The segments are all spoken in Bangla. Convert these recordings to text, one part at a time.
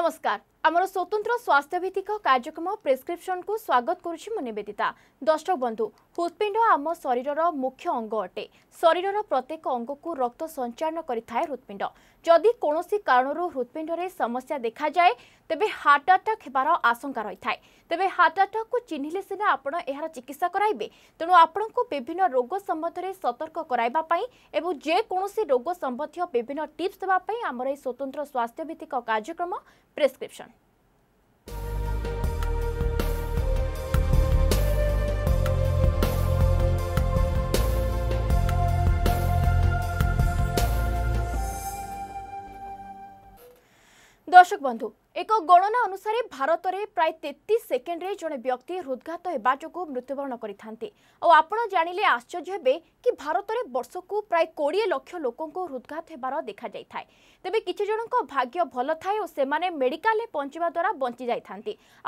नमस्कार আমার স্বতন্ত্র স্বাস্থ্যভিত্তিক কার্যক্রম প্রেসক্রিপশন কু স্বাগত করছি মু নিবেদিতা দর্শক বন্ধু হৃৎপিণ্ড আম শরীরর মুখ্য অঙ্গ অটে শরীরর প্রত্যেক অঙ্গকু রক্ত সঞ্চালন করে থাকে হৃৎপিণ্ড যদি কোণী কারণ হৃৎপিণ্ডরে সমস্যা দেখা যায় তবে হার্ট আটাক হবার আশঙ্কা রয়েছে তবে হার্ট আটাক চিহ্নিলে সিনা আপনার এর চিকিৎসা করাইবে তেমন আপনার বিভিন্ন রোগ সম্বন্ধে সতর্ক করাইবা এবং যে যেকোনসি রোগ সম্বন্ধীয় বিভিন্ন টিপস দেওয়া আমার এই স্বতন্ত্র স্বাস্থ্যভিত্তিক কার্যক্রম প্রেসক্রিপশন দর্শক বন্ধু এক গণনা অনুসারে ভারতরে প্রায় তেত্রিশ সেকেন্ডে জনে ব্যক্তি হৃদঘাত হওয়া যোগ মৃত্যুবরণ করে থাকে আপনার জাঁলে আশ্চর্য হবে কি ভারতের বর্ষক প্রায় কোড়ি লক্ষ লোক হৃদঘাত হবার দেখা যাই তবে কিছু জনক ভাগ্য ভাল থাকে ও সে মেডিকালে পঞ্চবা দ্বারা বঞ্চি যাই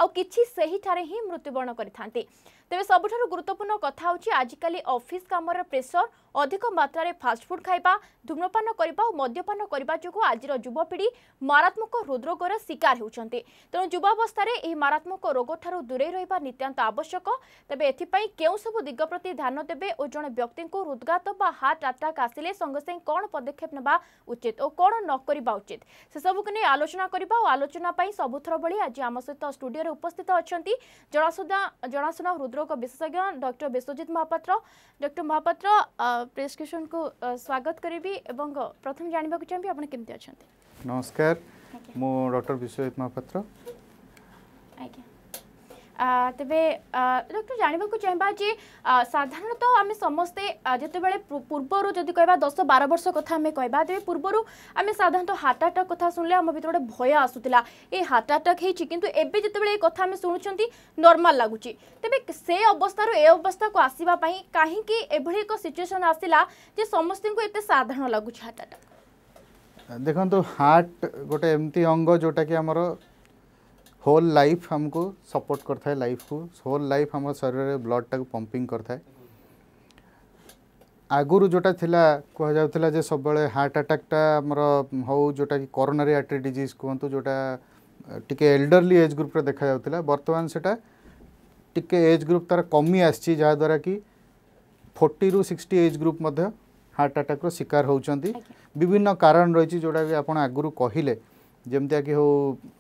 আছে সেইঠারে হি মৃত্যুবরণ করে থাকে তবে সবুঠার গুরুত্বপূর্ণ কথা হচ্ছে আজিকাল অফিস কামর প্রেসর ଅଧିକ ମାତ୍ରାରେ ଫାଷ୍ଟଫୁଡ୍ ଖାଇବା ଧୂମ୍ରପାନ କରିବା ଓ ମଦ୍ୟପାନ କରିବା ଯୋଗୁଁ ଆଜିର ଯୁବପିଢ଼ି ମାରାତ୍ମକ ହୃଦରୋଗର ଶିକାର ହେଉଛନ୍ତି ତେଣୁ ଯୁବାବସ୍ଥାରେ ଏହି ମାରାତ୍ମକ ରୋଗଠାରୁ ଦୂରେଇ ରହିବା ନିତ୍ୟାନ୍ତ ଆବଶ୍ୟକ ତେବେ ଏଥିପାଇଁ କେଉଁ ସବୁ ଦିଗ ପ୍ରତି ଧ୍ୟାନ ଦେବେ ଓ ଜଣେ ବ୍ୟକ୍ତିଙ୍କୁ ହୃଦ୍ଘାତ ବା ହାର୍ଟ ଆଟାକ୍ ଆସିଲେ ସଙ୍ଗେ ସଙ୍ଗେ କ'ଣ ପଦକ୍ଷେପ ନେବା ଉଚିତ ଓ କ'ଣ ନ କରିବା ଉଚିତ ସେସବୁକୁ ନେଇ ଆଲୋଚନା କରିବା ଓ ଆଲୋଚନା ପାଇଁ ସବୁଥର ଭଳି ଆଜି ଆମ ସହିତ ଷ୍ଟୁଡିଓରେ ଉପସ୍ଥିତ ଅଛନ୍ତି ଜଣାଶୁଣା ଜଣାଶୁଣା ହୃଦରୋଗ ବିଶେଷଜ୍ଞ doctor Biswajit Mohapatra doctor Mohapatra prescription को स्वागत करी प्रथम जानवाक चाहिए आपके अच्छा नमस्कार मु डर विश्वजित महापात्र ତେବେ ଡକ୍ଟର ଜାଣିବାକୁ ଚାହିଁବା ଯେ ସାଧାରଣତଃ ଆମେ ସମସ୍ତେ ଯେତେବେଳେ ପୂର୍ବରୁ ଯଦି କହିବା ଦଶ ବାର ବର୍ଷ କଥା ଆମେ କହିବା ତେବେ ପୂର୍ବରୁ ଆମେ ସାଧାରଣତଃ ହାର୍ଟ ଆଟାକ୍ କଥା ଶୁଣିଲେ ଆମ ଭିତରେ ଗୋଟେ ଭୟ ଆସୁଥିଲା ଏ ହାର୍ଟ ଆଟାକ୍ ହେଇଛି କିନ୍ତୁ ଏବେ ଯେତେବେଳେ ଏ କଥା ଆମେ ଶୁଣୁଛନ୍ତି ନର୍ମାଲ ଲାଗୁଛି ତେବେ ସେ ଅବସ୍ଥାରୁ ଏ ଅବସ୍ଥାକୁ ଆସିବା ପାଇଁ କାହିଁକି ଏଭଳି ଏକ ସିଚୁଏସନ୍ ଆସିଲା ଯେ ସମସ୍ତଙ୍କୁ ଏତେ ସାଧାରଣ ଲାଗୁଛି ହାର୍ଟ ଆଟାକ୍ ଦେଖନ୍ତୁ ହାର୍ଟ ଗୋଟେ ଏମିତି ଅଙ୍ଗ ଯେଉଁଟାକି ଆମର होल लाइफ हमको सपोर्ट करता है लाइफ को होल लाइफ हम शरीर ब्लड टाक पंपिंग करता है आगुरी जोटा थिला कहला जे सब हार्ट आटाकटा आमर हूँ जोटा कि करोनारी आट्री डिज कहतु जोटा टी एल्डरली एज ग्रुप देखा बर्तमान सेटा टी एज ग्रुप तार कमी आसद्वारा कि फोर्टी रु सिक्सटी एज ग्रुप हार्ट आटाक्र शिकार होती विभिन्न कारण रही जोटा कि आप आगुरी कहले ଯେମିତିଆ କି ହେଉ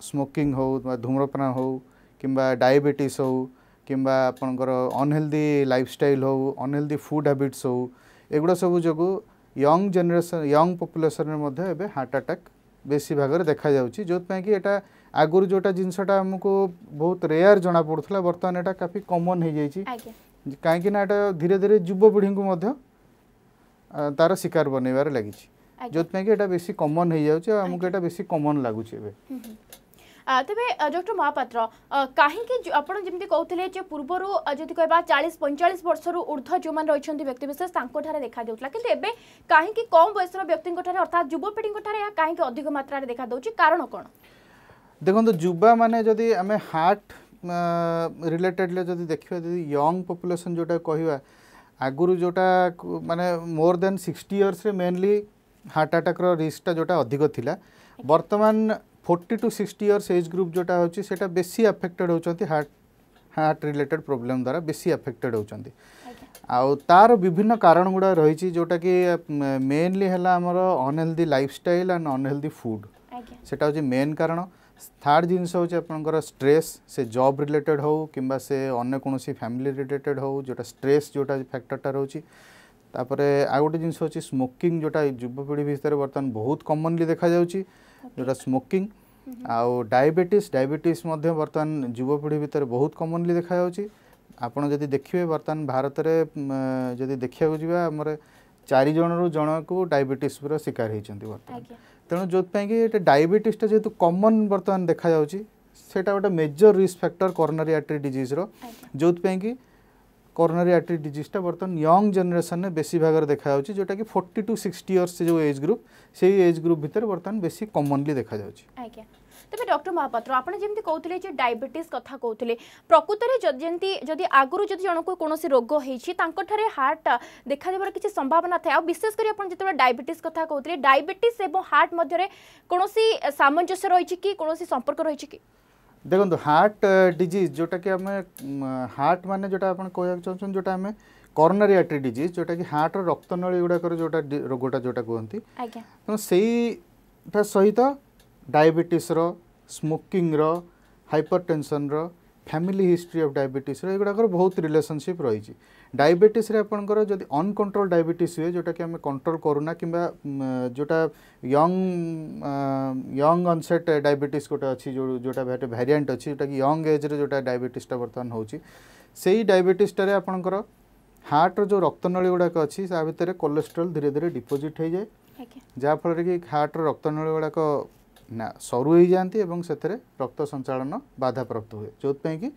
ସ୍ମୋକିଂ ହେଉ ବା ଧୂମ୍ରପାନ ହେଉ କିମ୍ବା ଡାଇବେଟିସ୍ ହେଉ କିମ୍ବା ଆପଣଙ୍କର ଅନହେଲ୍ଦି ଲାଇଫଷ୍ଟାଇଲ୍ ହେଉ ଅନହେଲ୍ଦି ଫୁଡ଼୍ ହାବିଟ୍ସ ହେଉ ଏଗୁଡ଼ା ସବୁ ଯୋଗୁଁ ୟଙ୍ଗ ଜେନେରେସନ୍ ୟଙ୍ଗ ପପୁଲେସନ୍ରେ ମଧ୍ୟ ଏବେ ହାର୍ଟ ଆଟାକ୍ ବେଶୀ ଭାଗରେ ଦେଖାଯାଉଛି ଯେଉଁଥିପାଇଁ କି ଏଇଟା ଆଗରୁ ଯେଉଁଟା ଜିନିଷଟା ଆମକୁ ବହୁତ ରେୟାର୍ ଜଣାପଡ଼ୁଥିଲା ବର୍ତ୍ତମାନ ଏଇଟା କାଫି କମନ୍ ହେଇଯାଇଛି କାହିଁକିନା ଏଇଟା ଧୀରେ ଧୀରେ ଯୁବପିଢ଼ିଙ୍କୁ ମଧ୍ୟ ତା'ର ଶିକାର ବନେଇବାରେ ଲାଗିଛି ଯେଉଁଥିପାଇଁ କି ଏଇଟା ବେଶୀ କମନ୍ ହେଇଯାଉଛି ଆଉ ଆମକୁ ଏଇଟା ବେଶୀ କମନ୍ ଲାଗୁଛି ଏବେ তবে ডক্টর মহাপাত্র কাহিকি আপনার যেমি কৌলে যে পূর্বর যদি কহবা চাশ পঁয়চাশ বর্ষর ঊর্ধ্ব যে রয়েছেন ব্যক্তিবিশেষ তাঁর দেখা দেওয়া কিন্তু এবে কাহিকি কম বয়সর ব্যক্তি অর্থাৎ যুবপিঢ়ি কাহিকি অধিক মাত্রায় দেখা দেওয়া কারণ কোণ দেখুন যুবা মানে যদি আমি হার্ট রিলেটেডলি যদি দেখবা যদি ইয়ং পপুলেসন যেটা কহবা আগুর যেটা মানে মোর দেন সিক্সটি ইয়র্সে মেনলি ହାର୍ଟ ଆଟାକ୍ର ରିସ୍କଟା ଯେଉଁଟା ଅଧିକ ଥିଲା ବର୍ତ୍ତମାନ forty to sixty years age group ଯେଉଁଟା ହେଉଛି ସେଇଟା ବେଶୀ ଆଫେକ୍ଟେଡ଼୍ ହେଉଛନ୍ତି ହାର୍ଟ ହାର୍ଟ ରିଲେଟେଡ଼୍ ପ୍ରୋବ୍ଲେମ୍ ଦ୍ୱାରା ବେଶୀ ଆଫେକ୍ଟେଡ଼୍ ହେଉଛନ୍ତି ଆଉ ତା'ର ବିଭିନ୍ନ କାରଣ ଗୁଡ଼ା ରହିଛି ଯେଉଁଟାକି ମେନ୍ଲି ହେଲା ଆମର unhealthy lifestyle and unhealthy food ସେଇଟା ହେଉଛି ମେନ୍ କାରଣ ଥାର୍ଡ଼ ଜିନିଷ ହେଉଛି ଆପଣଙ୍କର ଷ୍ଟ୍ରେସ୍ ସେ ଜବ୍ ରିଲେଟେଡ଼୍ ହେଉ କିମ୍ବା ସେ ଅନ୍ୟ କୌଣସି ଫ୍ୟାମିଲି ରିଲେଟେଡ଼୍ ହେଉ ଯେଉଁଟା ଷ୍ଟ୍ରେସ୍ ଯେଉଁଟା ଫ୍ୟାକ୍ଟରଟା ରହୁଛି ତାପରେ ଆଉ ଗୋଟେ ଜିନିଷ ହେଉଛି ସ୍ମୋକିଂ ଯେଉଁଟା ଯୁବପିଢ଼ି ଭିତରେ ବର୍ତ୍ତମାନ ବହୁତ କମନଲି ଦେଖାଯାଉଛି ଯେଉଁଟା ସ୍ମୋକିଂ ଆଉ ଡାଇବେଟିସ୍ ଡାଇବେଟିସ୍ ମଧ୍ୟ ବର୍ତ୍ତମାନ ଯୁବପିଢ଼ି ଭିତରେ ବହୁତ କମନଲି ଦେଖାଯାଉଛି ଆପଣ ଯଦି ଦେଖିବେ ବର୍ତ୍ତମାନ ଭାରତରେ ଯଦି ଦେଖିବାକୁ ଯିବା ଆମର ଚାରିଜଣରୁ ଜଣକୁ ଡାଇବେଟିସ୍ର ଶିକାର ହେଇଛନ୍ତି ବର୍ତ୍ତମାନ ତେଣୁ ଯେଉଁଥିପାଇଁକି ଏଇଟା ଡାଇବେଟିସ୍ଟା ଯେହେତୁ କମନ୍ ବର୍ତ୍ତମାନ ଦେଖାଯାଉଛି ସେଇଟା ଗୋଟେ major risk factor coronary artery ଡିଜିଜ୍ର ଯେଉଁଥିପାଇଁକି করোনারি আর্টারি ডিজিজটা বর্তমান ইয়ং জেনারেসনে বেশি ভাগের দেখা যাচ্ছে যেটাকি ফোর্টি টু সিক্সটি ইয়র্স যে এজ গ্রুপ সেই এজ গ্রুপ ভিতরে বর্তমান বেশি কমনলি দেখা যাচ্ছে আজ্ঞা তবে ডক্টর মহাপাত্র আপনার যেমন কৌলে যে ডায়াবেটিস কথা কৌলে প্রকৃতরে যেমনি যদি আগর যদি জনক কোণী রোগ হয়েছে তাঁর হার্ট দেখা দেবার কিছু সম্ভাবনা থাকে বিশেষ করে আপনার যেত ডায়াবেটিস কথা কৌলে ডায়াবেটিস এবং হার্ট মধ্যে কোণী সামঞ্জস্য রয়েছে কি কোণী সম্পর্ক রয়েছে কি দেখুন হার্ট ডিজিজ যেটাকি আমি হার্ট মানে যেটা আপনার কোয়াক চাহুছেন যেটা আমি করোনারি আর্টরি ডিজিজ যেটাকি হার্টর রক্তনলী গুড়াকর যেটা রোগটা যেটা কুহতি তেমন সেইটা সহিত ডায়াবেটিসর স্মোকিংর হাইপর টেনশনর ফ্যামিলি হিস্ট্রি অফ ডায়াবেটিসর এগুড়াকর বহুত রিলেসনশিপ রয়েছে ডায়াবেটিসরে আপনার যদি অনকন্ট্রোল ডায়াবেটিস হুয়ে যেটাকি আমি কন্ট্রোল করু না কিংবা যেটা ইয়ং ইয়ং অনসেট ডায়াবেটিস গোটে অছি যেটা গোটে ভ্যারিয়ান্ট অছি যেটাকি ইয়ং এজ্রে যেটা ডায়াবেটিসটা বর্তমান হচ্ছে সেই ডায়াবেটিসটারে আপনার হার্টর যে রক্তনলী গুড়াক অছি তা ভিতরে কোলেস্ট্রল ধীরে ধীরে ডিপোজিট হয়ে যায় যাফଳରେ କି ହାର୍ଟର ରକ୍ତନଳୀ ଗୁଡ଼ାକ ନା ସରୁ ହେଇଯାଆନ୍ତି ଏବଂ ସେଥିରେ ରକ୍ତ ସଞ୍ଚାଳନ ବାଧାପ୍ରାପ୍ତ ହୁଏ ଯେଉଁଥିପାଇଁ କି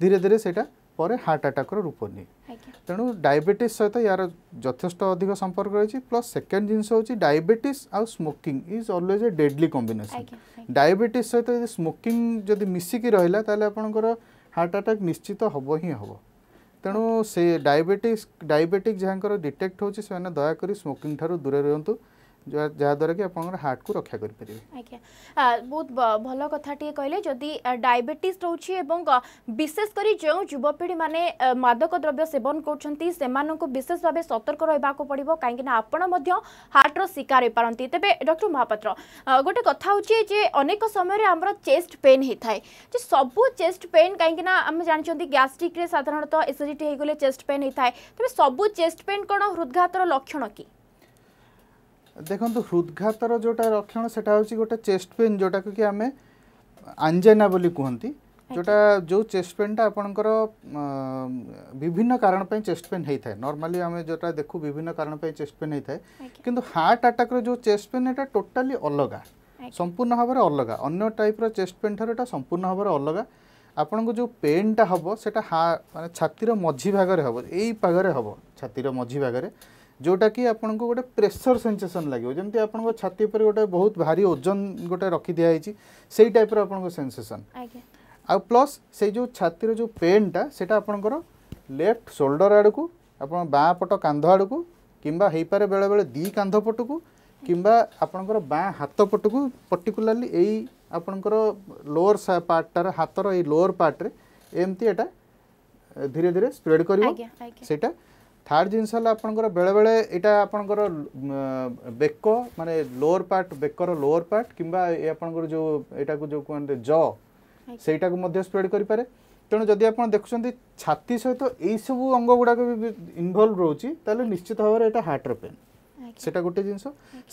ଧୀରେ ଧୀରେ ସେଇଟା ପରେ ହାର୍ଟ ଆଟାକ୍ର ରୂପ ନିଏ ତେଣୁ ଡାଇବେଟିସ୍ ସହିତ ୟାର ଯଥେଷ୍ଟ ଅଧିକ ସମ୍ପର୍କ ରହିଛି ପ୍ଲସ୍ ସେକେଣ୍ଡ ଜିନିଷ ହେଉଛି ଡାଇବେଟିସ୍ ଆଉ smoking is always a deadly combination diabetes ସହିତ ଯଦି ସ୍ମୋକିଂ ଯଦି ମିଶିକି ରହିଲା ତାହେଲେ ଆପଣଙ୍କର ହାର୍ଟ ଆଟାକ୍ ନିଶ୍ଚିତ ହେବ ହିଁ ହେବ ତେଣୁ ସେ ଡାଇବେଟିସ୍ ଡାଇବେଟିକ୍ ଯାହାଙ୍କର ଡିଟେକ୍ଟ ହେଉଛି ସେମାନେ ଦୟାକରି ସ୍ମୋକିଂ ଠାରୁ ଦୂରରେ ରୁହନ୍ତୁ ଯାହାଦ୍ୱାରା କି ଆପଣଙ୍କର ହାର୍ଟକୁ ରକ୍ଷା କରିପାରିବେ ଆଜ୍ଞା ବହୁତ ଭଲ କଥାଟିଏ କହିଲେ ଯଦି ଡାଇବେଟିସ୍ ରହୁଛି ଏବଂ ବିଶେଷ କରି ଯେଉଁ ଯୁବପିଢ଼ିମାନେ ମାଦକ ଦ୍ରବ୍ୟ ସେବନ କରୁଛନ୍ତି ସେମାନଙ୍କୁ ବିଶେଷ ଭାବେ ସତର୍କ ରହିବାକୁ ପଡ଼ିବ କାହିଁକିନା ଆପଣ ମଧ୍ୟ ହାର୍ଟର ଶିକାର ହୋଇପାରନ୍ତି ତେବେ ଡକ୍ଟର ମହାପାତ୍ର ଗୋଟେ କଥା ହେଉଛି ଯେ ଅନେକ ସମୟରେ ଆମର ଚେଷ୍ଟ ପେନ୍ ହୋଇଥାଏ ଯେ ସବୁ ଚେଷ୍ଟ ପେନ୍ କାହିଁକିନା ଆମେ ଜାଣିଛନ୍ତି ଗ୍ୟାଷ୍ଟ୍ରିକ୍ରେ ସାଧାରଣତଃ ଏସିଡ଼ିଟି ହୋଇଗଲେ ଚେଷ୍ଟ ପେନ୍ ହୋଇଥାଏ ତେବେ ସବୁ ଚେଷ୍ଟ ପେନ୍ କ'ଣ ହୃଦଘାତର ଲକ୍ଷଣ କି ଦେଖନ୍ତୁ ହୃଦଘାତର ଯେଉଁଟା ରକ୍ଷଣ ସେଟା ହେଉଛି ଗୋଟେ ଚେଷ୍ଟ ପେନ୍ ଯେଉଁଟାକୁ କି ଆମେ ଆଞ୍ଜେନା ବୋଲି କୁହନ୍ତି ଯେଉଁଟା ଯେଉଁ ଚେଷ୍ଟ ପେନ୍ଟା ଆପଣଙ୍କର ବିଭିନ୍ନ କାରଣ ପାଇଁ ଚେଷ୍ଟ ପେନ୍ ହେଇଥାଏ ନର୍ମାଲି ଆମେ ଯେଉଁଟା ଦେଖୁ ବିଭିନ୍ନ କାରଣ ପାଇଁ ଚେଷ୍ଟ ପେନ୍ ହେଇଥାଏ କିନ୍ତୁ ହାର୍ଟ ଆଟାକ୍ର ଯେଉଁ ଚେଷ୍ଟ ପେନ୍ ଏଇଟା ଟୋଟାଲି ଅଲଗା ସମ୍ପୂର୍ଣ୍ଣ ଭାବରେ ଅଲଗା ଅନ୍ୟ ଟାଇପ୍ର ଚେଷ୍ଟ ପେନ୍ ଠାରୁ ଏଇଟା ସମ୍ପୂର୍ଣ୍ଣ ଭାବରେ ଅଲଗା ଆପଣଙ୍କୁ ଯେଉଁ ପେନ୍ଟା ହେବ ସେଇଟା ହା ମାନେ ଛାତିର ମଝି ଭାଗରେ ହେବ ଏଇ ଭାଗରେ ହେବ ଛାତିର ମଝି ଭାଗରେ ଯେଉଁଟାକି ଆପଣଙ୍କୁ ଗୋଟେ ପ୍ରେସର ସେନ୍ସେସନ୍ ଲାଗିବ ଯେମିତି ଆପଣଙ୍କ ଛାତି ଉପରେ ଗୋଟେ ବହୁତ ଭାରି ଓଜନ ଗୋଟେ ରଖି ଦିଆହେଇଛି ସେଇ ଟାଇପ୍ର ଆପଣଙ୍କ ସେନ୍ସେସନ୍ ଆଉ ପ୍ଲସ୍ ସେଇ ଯେଉଁ ଛାତିର ଯେଉଁ ପେନ୍ଟା ସେଇଟା ଆପଣଙ୍କର ଲେଫ୍ଟ ସୋଲ୍ଡର ଆଡ଼କୁ ଆପଣ ବାଁ ପଟ କାନ୍ଧ ଆଡ଼କୁ କିମ୍ବା ହେଇପାରେ ବେଳେବେଳେ ଦୁଇ କାନ୍ଧ ପଟକୁ କିମ୍ବା ଆପଣଙ୍କର ବାଁ ହାତ ପଟକୁ ପର୍ଟିକୁଲାର୍ଲି ଏଇ ଆପଣଙ୍କର ଲୋଅର ପାର୍ଟଟାର ହାତର ଏଇ ଲୋଅର ପାର୍ଟରେ ଏମିତି ଏଇଟା ଧୀରେ ଧୀରେ ସ୍ପ୍ରେଡ଼୍ କରିବ ସେଇଟା থার্ড জিনিস হল আপনার বেড়ে এটা আপনার বেক মানে লোয়ার পার্ট বেকর লোয়ার পার্ট কিংবা এ আপনার যে এটা যে কুহতে জ সেইটা স্প্রেড করে পে তেমন যদি আপনার দেখুম ছাতি সহ এইসব অঙ্গ গুড়া ইনভলভ রয়েছে তাহলে নিশ্চিত ভাবে এটা হার্টর পেন সেটা গোটে জিনিস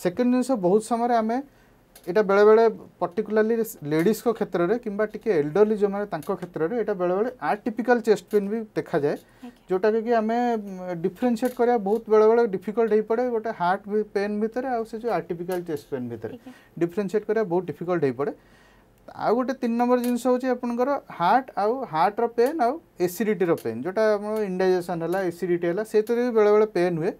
সেকেন্ড জিনিস বহু সময় আমি यहाँ बेले बेले पर्टिकुलाली लेडिज क्षेत्र में कि एल्डरली जो मैंने क्षेत्र में यहाँ बेले बेले आर्टिपिकाल चेस्ट पेन भी देखा जाए जोटा कि आम डिफरेनसीएट कर बहुत बेले बेले डिफिकल्ट पड़े गोटे हार्ट पेन भितर आर्टिकाल चेस्ट पेन भितर डिफरेनसीएट कर बहुत डिफिकल्ट पड़े आउ गोटे तीन नंबर जिनस हार्ट आउ हार्टर पेन आउ एसीडिटर पेन जोटा इंडाइजेसन है एसीडिटी है से बेले बेले पेन हुए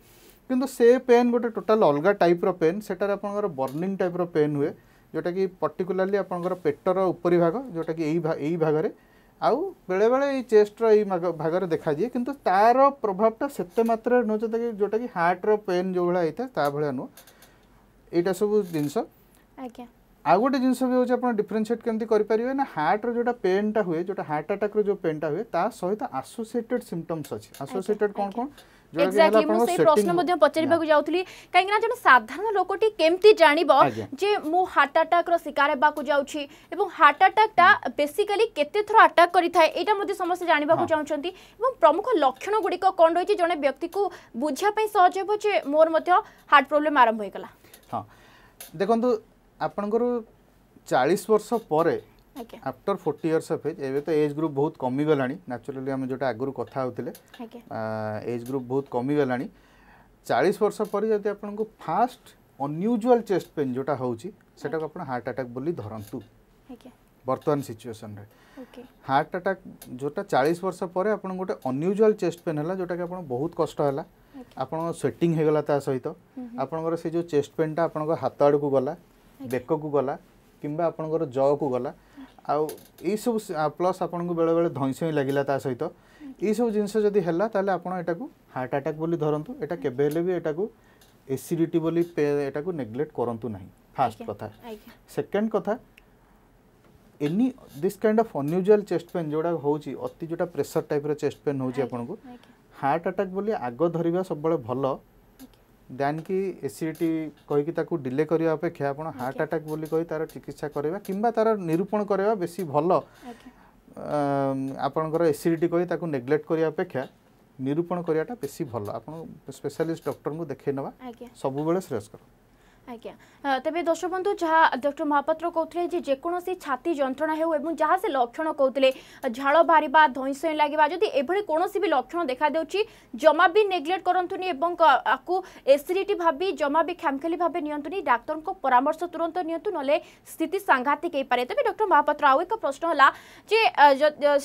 কিন্তু ସେ ପେନ୍ ଗୋଟେ ଟୋଟାଲ୍ ଅଲଗା ଟାଇପ୍ର ପେନ୍ ସେଠାରେ ଆପଣଙ୍କର ବର୍ଣ୍ଣିଂ ଟାଇପ୍ର ପେନ୍ ହୁଏ ଯେଉଁଟାକି ପର୍ଟିକୁଲାରଲି ଆପଣଙ୍କର ପେଟର ଉପରି ଭାଗ ଯେଉଁଟାକି ଏଇ ଏଇ ଭାଗରେ ଆଉ ବେଳେବେଳେ ଏଇ ଚେଷ୍ଟର ଏଇ ଭାଗରେ ଦେଖାଦିଏ କିନ୍ତୁ ତା'ର ପ୍ରଭାବଟା ସେତେ ମାତ୍ରାରେ ନୁହେଁ ଯେଉଁଟାକି ଯେଉଁଟାକି ହାର୍ଟର ପେନ୍ ଯେଉଁଭଳିଆ ହେଇଥାଏ ତା ଭଳିଆ ନୁହଁ ଏଇଟା ସବୁ ଜିନିଷ ଆଜ୍ଞା ଆଉ ଗୋଟେ ଜିନିଷ ବି ହେଉଛି ଆପଣ ଡିଫରେନ୍ସିଏଟ୍ କେମିତି କରିପାରିବେ ନା ହାର୍ଟର ଯେଉଁଟା ପେନ୍ଟା ହୁଏ ଯେଉଁଟା ହାର୍ଟ ଆଟାକ୍ର ଯେଉଁ ପେନ୍ଟା ହୁଏ ତା ସହିତ ଆସୋସିଏଟେଡ୍ ସିମ୍ପଟମ୍ସ ଅଛି ଆସୋସିଏଟେଡ୍ କ'ଣ କ'ଣ ଏକ୍ଜାକ୍ଟଲି ମୁଁ ସେଇ ପ୍ରଶ୍ନ ମଧ୍ୟ ପଚାରିବାକୁ ଯାଉଥିଲି କାହିଁକି ନା ଜଣେ ସାଧାରଣ ଲୋକଟି କେମିତି ଜାଣିବ ଯେ ମୁଁ ହାର୍ଟ ଆଟାକ୍ର ଶିକାର ହେବାକୁ ଯାଉଛି ଏବଂ ହାର୍ଟ ଆଟାକ୍ଟା ବେସିକାଲି କେତେ ଥର ଆଟାକ୍ କରିଥାଏ ଏଇଟା ମଧ୍ୟ ସମସ୍ତେ ଜାଣିବାକୁ ଚାହୁଁଛନ୍ତି ଏବଂ ପ୍ରମୁଖ ଲକ୍ଷଣ ଗୁଡ଼ିକ କ'ଣ ରହିଛି ଜଣେ ବ୍ୟକ୍ତିକୁ ବୁଝିବା ପାଇଁ ସହଜ ହେବ ଯେ ମୋର ମଧ୍ୟ ହାର୍ଟ ପ୍ରୋବ୍ଲେମ୍ ଆରମ୍ଭ ହୋଇଗଲା ହଁ ଦେଖନ୍ତୁ ଆପଣଙ୍କର ଚାଳିଶ ବର୍ଷ ପରେ after forty years of age ଏବେ ତ ଏଜ୍ ଗ୍ରୁପ୍ ବହୁତ କମିଗଲାଣି ନ୍ୟାଚୁରାଲି ଆମେ ଯେଉଁଟା ଆଗରୁ କଥା ହେଉଥିଲେ ଏଜ୍ ଗ୍ରୁପ୍ ବହୁତ କମିଗଲାଣି ଚାଳିଶ ବର୍ଷ ପରେ ଯଦି ଆପଣଙ୍କୁ ଫାଷ୍ଟ ଅନ୍ୟୁଜୁଆଲ୍ ଚେଷ୍ଟ ପେନ୍ ଯେଉଁଟା ହେଉଛି ସେଟାକୁ ଆପଣ ହାର୍ଟ ଆଟାକ୍ ବୋଲି ଧରନ୍ତୁ ବର୍ତ୍ତମାନ ସିଚୁଏସନ୍ରେ ହାର୍ଟ ଆଟାକ୍ ଯେଉଁଟା ଚାଳିଶ ବର୍ଷ ପରେ ଆପଣଙ୍କୁ ଗୋଟେ ଅନ୍ୟୁଜୁଆଲ୍ ଚେଷ୍ଟ ପେନ୍ ହେଲା ଯେଉଁଟାକି ଆପଣ ବହୁତ କଷ୍ଟ ହେଲା ଆପଣଙ୍କ ସ୍ୱେଟିଂ ହେଇଗଲା ତା ସହିତ ଆପଣଙ୍କର ସେ ଯେଉଁ ଚେଷ୍ଟ ପେନ୍ଟା ଆପଣଙ୍କ ହାତ ଆଡ଼କୁ ଗଲା ବେକକୁ ଗଲା କିମ୍ବା ଆପଣଙ୍କର ଜକୁ ଗଲା ଆଉ ଏଇସବୁ ପ୍ଲସ୍ ଆପଣଙ୍କୁ ବେଳେବେଳେ ଧଇଁସଇଁ ଲାଗିଲା ତା ସହିତ ଏଇସବୁ ଜିନିଷ ଯଦି ହେଲା ତାହେଲେ ଆପଣ ଏଇଟାକୁ ହାର୍ଟ ଆଟାକ୍ ବୋଲି ଧରନ୍ତୁ ଏଇଟା କେବେ ହେଲେ ବି ଏଇଟାକୁ ଏସିଡ଼ିଟି ବୋଲି ଏଇଟାକୁ ନେଗ୍ଲେକ୍ଟ କରନ୍ତୁ ନାହିଁ ଫାର୍ଷ୍ଟ କଥା ସେକେଣ୍ଡ କଥା any this kind of unusual chest pain ଯେଉଁଟା ହେଉଛି ଅତି ଯେଉଁଟା ପ୍ରେସର ଟାଇପ୍ର ଚେଷ୍ଟ ପେନ୍ ହେଉଛି ଆପଣଙ୍କୁ ହାର୍ଟ ଆଟାକ୍ ବୋଲି ଆଗ ଧରିବା ସବୁବେଳେ ଭଲ ଡ୍ୟାନ୍କି ଏସିଡ଼ିଟି କହିକି ତାକୁ ଡିଲେ କରିବା ଅପେକ୍ଷା ଆପଣ ହାର୍ଟ ଆଟାକ୍ ବୋଲି କହି ତା'ର ଚିକିତ୍ସା କରିବା କିମ୍ବା ତା'ର ନିରୂପଣ କରିବା ବେଶୀ ଭଲ ଆପଣଙ୍କର ଏସିଡ଼ିଟି କହି ତାକୁ ନେଗ୍ଲେକ୍ଟ କରିବା ଅପେକ୍ଷା ନିରୂପଣ କରିବାଟା ବେଶୀ ଭଲ ଆପଣ ସ୍ପେଶାଲିଷ୍ଟ ଡକ୍ଟରଙ୍କୁ ଦେଖାଇ ନେବା ସବୁବେଳେ ଶ୍ରେୟସ୍କର আজ্ঞা তবে দর্শক বন্ধু যা ডক্টর মহাপাত্র কৌলে যে যেকোনো ছাতি যন্ত্রণা হেউ এবং যা সে লক্ষণ কৌলে ঝাল বাহারা ধইসই লাগা যদি এভাবে কোণী বি লক্ষণ দেখা দেউছি জমা বি নেগলেক্ট করতুনি এবং আকু এসিডিটি ভাবি জমা বি খামখেলি ভাবে নিয়ন্তুনি ডাক্তার পরামর্শ তুরন্ত নিয়ন্তু নলে স্থিতি সাংঘাতিক হইপরে তবে ডক্টর মহাপাত্র আউ এক প্রশ্ন হল যে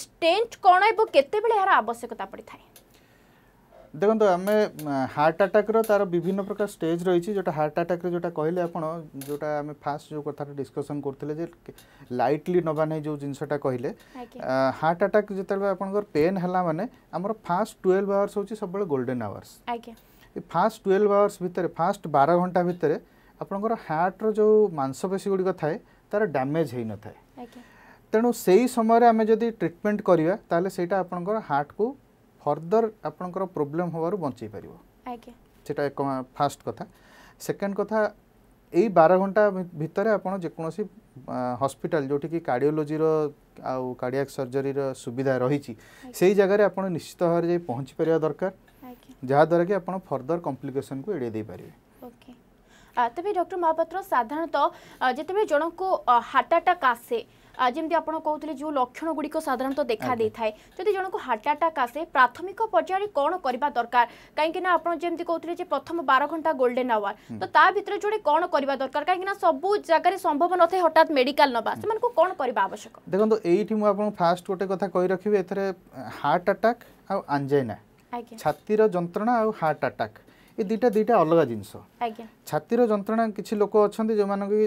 স্টেন্ট কোণ এবং কেতবে এর আবশ্যকতা পড়ি থাকে ଦେଖନ୍ତୁ ଆମେ ହାର୍ଟ ଆଟାକ୍ର ତା'ର ବିଭିନ୍ନ ପ୍ରକାର ଷ୍ଟେଜ୍ ରହିଛି ଯେଉଁଟା ହାର୍ଟ ଆଟାକ୍ରେ ଯେଉଁଟା କହିଲେ ଆପଣ ଯେଉଁଟା ଆମେ ଫାଷ୍ଟ ଯେଉଁ କଥାଟା ଡିସ୍କସନ୍ କରୁଥିଲେ ଯେ ଲାଇଟଲି ନେବା ନାହିଁ ଯେଉଁ ଜିନିଷଟା କହିଲେ ହାର୍ଟ ଆଟାକ୍ ଯେତେବେଳେ ଆପଣଙ୍କର ପେନ୍ ହେଲା ମାନେ ଆମର ଫାଷ୍ଟ ଟୁଏଲ୍ଭ ଆୱାର୍ସ ହେଉଛି ସବୁବେଳେ ଗୋଲ୍ଡେନ୍ ଆୱାର୍ସ ଏ ଫାଷ୍ଟ ଟୁଏଲ୍ଭ ଆୱାର୍ସ ଭିତରେ ଫାଷ୍ଟ ବାର ଘଣ୍ଟା ଭିତରେ ଆପଣଙ୍କର ହାର୍ଟର ଯେଉଁ ମାଂସପେଶୀ ଗୁଡ଼ିକ ଥାଏ ତା'ର ଡ୍ୟାମେଜ୍ ହୋଇନଥାଏ ତେଣୁ ସେଇ ସମୟରେ ଆମେ ଯଦି ଟ୍ରିଟମେଣ୍ଟ କରିବା ତାହେଲେ ସେଇଟା ଆପଣଙ୍କର ହାର୍ଟକୁ ଫର୍ଦର আপনার প্রোবলেম হওয়ার বঞ্চাই ପାରିବ সেটা এক ফার্স্ট কথা সেকেন্ড কথা এই বার ঘন্টা ভিতরে আপনার যেকোনসি হসপিটাল যেটি কি কার্ডিওলোজি কার্ডিয়াক সর্জরি সুবিধা রয়েছে সেই জায়গায় আপনার নিশ্চিত ভাবে যাই পৌঁছি পার দরকার যাদ্বারা কি আপনার ফর্দর কম্প্লিকেসন কু এড়াই দিয়ে পারবে তবে ডক্টর মহাপাত্র সাধারণত যেতবে জনক হার্ট আটাক আসে ଯେମିତି ଆପଣ କହୁଥିଲେ ଯେଉଁ ଲକ୍ଷଣ ଗୁଡ଼ିକ ସାଧାରଣତଃ ଦେଖାଦେଇଥାଏ ଯଦି ଜଣକୁ ହାର୍ଟ ଆଟାକ୍ ଆସେ ପ୍ରାଥମିକ ପର୍ଯ୍ୟାୟରେ କ'ଣ କରିବା ଦରକାର କାହିଁକିନା ଆପଣ ଯେମିତି କହୁଥିଲେ ଯେ ପ୍ରଥମ ବାର ଘଣ୍ଟା ଗୋଲ୍ଡେନ୍ ଆୱାର ତ ତା ଭିତରେ ଯୋଡ଼େ କ'ଣ କରିବା ଦରକାର କାହିଁକିନା ସବୁ ଜାଗାରେ ସମ୍ଭବ ନଥାଏ ହଠାତ୍ ମେଡ଼ିକାଲ ନେବା ସେମାନଙ୍କୁ କ'ଣ କରିବା ଆବଶ୍ୟକ ଦେଖନ୍ତୁ ଏଇଠି ମୁଁ ଆପଣଙ୍କୁ ଫାଷ୍ଟ ଗୋଟେ କଥା କହି ରଖିବି ଏଥିରେ ହାର୍ଟ ଆଟାକ୍ ଆଉ ଆଞ୍ଜାଇନା ଛାତିର ଯନ୍ତ୍ରଣା ଆଉ ହାର୍ଟ ଆଟାକ୍ ଏ ଦୁଇଟା ଦୁଇଟା ଅଲଗା ଜିନିଷ ଛାତିର ଯନ୍ତ୍ରଣା କିଛି ଲୋକ ଅଛନ୍ତି ଯେଉଁମାନଙ୍କୁ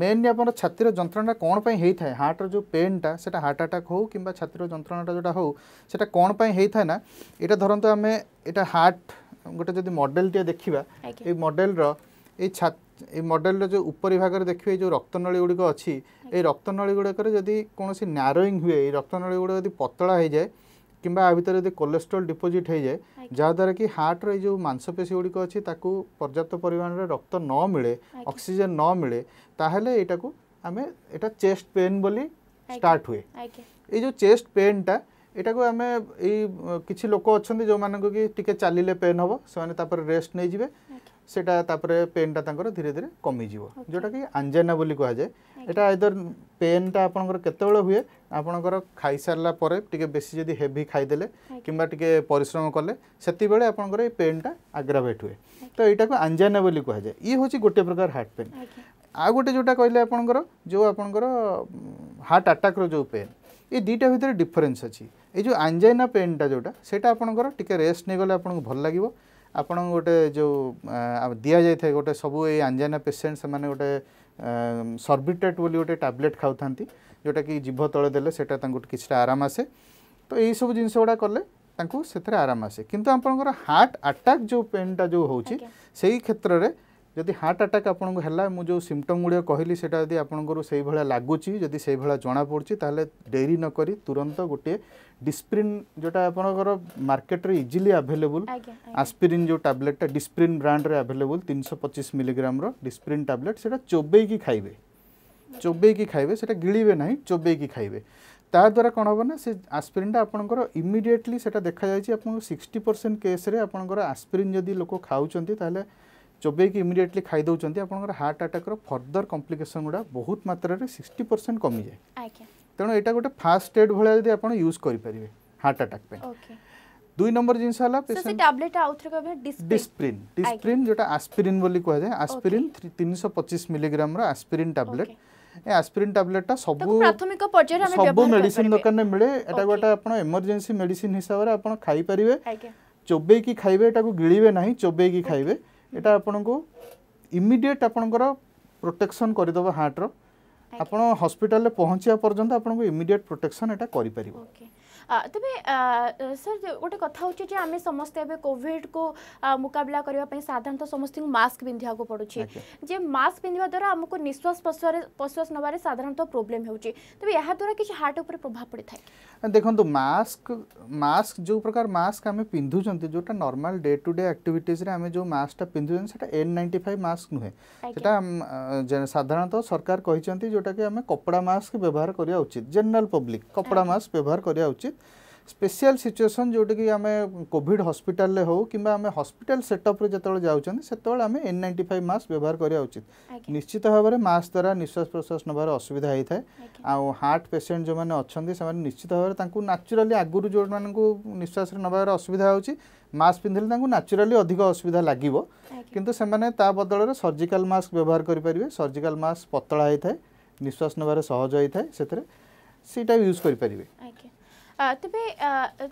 মেনলি আপনার ছাতির যন্ত্রণাটা কোণ পাই হয়ে হার্টর যে পেনটা সেটা হার্ট আটাক হোক কিংবা ছাতির যন্ত্রণাটা যেটা হোক সেটা কোণ পাই হয়ে না এটা ধরন্তু আমি এটা হার্ট গোটে যদি মডেলটিয়ে দেখিবা এই মডেলর এই ছাত এই মডেলর যে উপরিভাগরে দেখবে যে রক্তনলী গুড়িক অছি এই রক্তনলী গুড়িকরে যদি কোণী ন্যারোইং হুয়ে এই রক্তনলী গুড়িক যদি পতলা হয়ে যায় কিংবা ଆ ଭିତରେ ଯଦି କୋଲେଷ୍ଟ୍ରଲ୍ ଡିପୋଜିଟ୍ ହେଇଯାଏ ଯାହାଦ୍ୱାରା କି ହାର୍ଟର ଏଇ ଯେଉଁ ମାଂସପେଶୀ ଗୁଡ଼ିକ ଅଛି ତାକୁ ପର୍ଯ୍ୟାପ୍ତ ପରିମାଣରେ ରକ୍ତ ନ ମିଳେ ଅକ୍ସିଜେନ୍ ନ ମିଳେ ତାହେଲେ ଏଇଟାକୁ ଆମେ ଏଇଟା ଚେଷ୍ଟ ପେନ୍ ବୋଲି ଷ୍ଟାର୍ଟ ହୁଏ ଏଇ ଯେଉଁ ଚେଷ୍ଟ ପେନ୍ଟା ଏଇଟାକୁ ଆମେ ଏଇ କିଛି ଲୋକ ଅଛନ୍ତି ଯେଉଁମାନଙ୍କୁ କି ଟିକେ ଚାଲିଲେ ପେନ୍ ହେବ ସେମାନେ ତାପରେ ରେଷ୍ଟ ନେଇଯିବେ সেটা তাপরে পেনটা তাঁর ধীরে ধীরে কমিযোগ যেটাকি আঞ্জেনা বলে কুহযায় এটা আইদর পেনটা আপনার কেতবে হুয়ে আপনার খাইসারা পরে টিকি বেশি যদি হেভি খাইদেলে কিংবা টিকি পরিশ্রম কলে সেতবে আপনার এই পেনটা আগ্রাভেট হুয়ে তো এইটাকে আঞ্জানা বলে কুহযায় ইয়ে হচ্ছে গোটিয়ে প্রকার হার্ট পেন আউ গোটে যেটা কহিলেন আপনার যে আপনার হার্ট আটাক্র যে পেন এই দুইটা ভিতরে ডিফরেন্স অছি এই যে আঞ্জাইনা পেনটা যেটা সেটা আপনার টিকি রেস্ট নেই গলে আপনার ভাল লাগিব ଆପଣଙ୍କୁ ଗୋଟେ ଯେଉଁ ଦିଆଯାଇଥାଏ ଗୋଟେ ସବୁ ଏଇ ଆଞ୍ଜାନା ପେସେଣ୍ଟ ସେମାନେ ଗୋଟେ ସର୍ବିଟେଟ୍ ବୋଲି ଗୋଟେ ଟ୍ୟାବଲେଟ୍ ଖାଉଥାନ୍ତି ଯେଉଁଟାକି ଜିଭ ତଳେ ଦେଲେ ସେଇଟା ତାଙ୍କୁ କିଛିଟା ଆରାମ ଆସେ ତ ଏଇସବୁ ଜିନିଷ ଗୁଡ଼ା କଲେ ତାଙ୍କୁ ସେଥିରେ ଆରାମ ଆସେ କିନ୍ତୁ ଆପଣଙ୍କର ହାର୍ଟ ଆଟାକ୍ ଯେଉଁ ପେନ୍ଟା ଯେଉଁ ହେଉଛି ସେଇ କ୍ଷେତ୍ରରେ ଯଦି ହାର୍ଟ ଆଟାକ୍ ଆପଣଙ୍କୁ ହେଲା ମୁଁ ଯେଉଁ ସିମ୍ପଟମ୍ ଗୁଡ଼ିକ କହିଲି ସେଇଟା ଯଦି ଆପଣଙ୍କର ସେଇଭଳିଆ ଲାଗୁଛି ଯଦି ସେଇଭଳିଆ ଜଣାପଡ଼ୁଛି ତାହେଲେ ଡେରି ନ କରି ତୁରନ୍ତ ଗୋଟିଏ ଡିସ୍ପ୍ରିନ୍ ଯେଉଁଟା ଆପଣଙ୍କର ମାର୍କେଟରେ ଇଜିଲି ଆଭେଲେବୁଲ୍ ଆସ୍ପିରିନ୍ ଯେଉଁ ଟାବ୍ଲେଟ୍ଟା ଡିସ୍ପ୍ରିନ୍ ବ୍ରାଣ୍ଡରେ ଆଭେଲେବୁଲ୍ ତିନିଶହ ପଚିଶ ମିଲିଗ୍ରାମର ଡିସ୍ପ୍ରିନ୍ ଟାବ୍ଲେଟ୍ ସେଇଟା ଚୋବେଇକି ଖାଇବେ ଚୋବେଇକି ଖାଇବେ ସେଇଟା ଗିଳିବେ ନାହିଁ ଚୋବେଇକି ଖାଇବେ ତାଦ୍ୱାରା କ'ଣ ହେବ ନା ସେ ଆସ୍ପିରିନ୍ଟା ଆପଣଙ୍କର ଇମିଡ଼ିଏଟଲି ସେଇଟା ଦେଖାଯାଇଛି ଆପଣଙ୍କ ସିକ୍ସଟି ପରସେଣ୍ଟ କେସ୍ରେ ଆପଣଙ୍କର ଆସ୍ପିରିନ୍ ଯଦି ଲୋକ ଖାଉଛନ୍ତି ତାହେଲେ चोबेक इमिडियेटली खाई दौरान आप हार्ट आटाक्र फर्दर कम्प्लिकेसन गुड़ा बहुत मात्रा सिक्सटी परसेंट कमी जाए तेणु यहाँ गोटे फास्ट एड भाया जब आप यूज करेंगे हार्ट आटाक दुई नंबर जिन डिस्प्रिन डिस्प्रिन जो आस्पिरीन क्या आस्पिरीन तीन शौ पचीस मिलीग्राम रस्पिरीन टैबलेट ए आस्पिरीन टैबलेट सब प्राथमिक पर्याय सब मेडिसिन दुकान में मिले एटा गोटे आपण इमरजेंसी मेडिसिन हिसाब रे आपण खाई परिवे चोबे की खाइबे एटा को गिळीबे नाही चोबे की खाइबे ଏଇଟା ଆପଣଙ୍କୁ ଇମିଡ଼ିଏଟ୍ ଆପଣଙ୍କର ପ୍ରୋଟେକ୍ସନ୍ କରିଦେବ ହାର୍ଟର ଆପଣ ହସ୍ପିଟାଲରେ ପହଞ୍ଚିବା ପର୍ଯ୍ୟନ୍ତ ଆପଣଙ୍କୁ ଇମିଡ଼ିଏଟ୍ ପ୍ରୋଟେକ୍ସନ୍ ଏଇଟା କରିପାରିବ তবে স্যার গোটে কথা হচ্ছে যে আমি সমস্তে এবে কোভিড কু মুকাবিলা করা সাধারণত সমস্ত মাস্ক পিঁধা পড়ুছি যে মাস্ক পিঁধা দ্বারা আমি নিঃশ্বাস প্রশ্বাস প্রশ্বাস নেবার সাধারণত প্রোবলেম হচ্ছে তবে এদারা কিছু হার্ট উপরে প্রভাব পড়ে থাকে দেখুন মাস্ক মাস্ক যে প্রকার মাস্ক আমি পিঁধুছেন যেটা নর্মাল ডে টু ডে আক্টিভিটিসে আমি যে মাস্কটা পিঁধুছেন সেটা এন নাইন্টি ফাইভ মাস্ক নুহে সেটা সাধারণত সরকার কিন্তু যেটাকি আমি কপড়া মাস্ক ব্যবহার করা উচিত জেনারেল পব্লিক কপড়া মাস্ক ব্যবহার করা উচিত ସ୍ପେଶିଆଲ ସିଚୁଏସନ୍ ଯେଉଁଟାକି ଆମେ କୋଭିଡ଼ ହସ୍ପିଟାଲରେ ହେଉ କିମ୍ବା ଆମେ ହସ୍ପିଟାଲ ସେଟଅପ୍ରେ ଯେତେବେଳେ ଯାଉଛନ୍ତି ସେତେବେଳେ ଆମେ ଏନ୍ ନାଇଣ୍ଟି ଫାଇଭ୍ ମାସ୍କ ବ୍ୟବହାର କରିବା ଉଚିତ ନିଶ୍ଚିତ ଭାବରେ ମାସ୍କ ଦ୍ୱାରା ନିଶ୍ୱାସ ପ୍ରଶ୍ୱାସ ନେବାର ଅସୁବିଧା ହୋଇଥାଏ ଆଉ ହାର୍ଟ ପେସେଣ୍ଟ ଯେଉଁମାନେ ଅଛନ୍ତି ସେମାନେ ନିଶ୍ଚିତ ଭାବରେ ତାଙ୍କୁ ନ୍ୟାଚୁରାଲି ଆଗରୁ ଯେଉଁମାନଙ୍କୁ ନିଶ୍ୱାସରେ ନେବାର ଅସୁବିଧା ହେଉଛି ମାସ୍କ ପିନ୍ଧିଲେ ତାଙ୍କୁ ନ୍ୟାଚୁରାଲି ଅଧିକ ଅସୁବିଧା ଲାଗିବ କିନ୍ତୁ ସେମାନେ ତା ବଦଳରେ ସର୍ଜିକାଲ ମାସ୍କ ବ୍ୟବହାର କରିପାରିବେ ସର୍ଜିକାଲ ମାସ୍କ ପତଳା ହୋଇଥାଏ ନିଶ୍ୱାସ ନେବାରେ ସହଜ ହୋଇଥାଏ ସେଥିରେ ସେଇଟା ୟୁଜ୍ କରିପାରିବେ तबे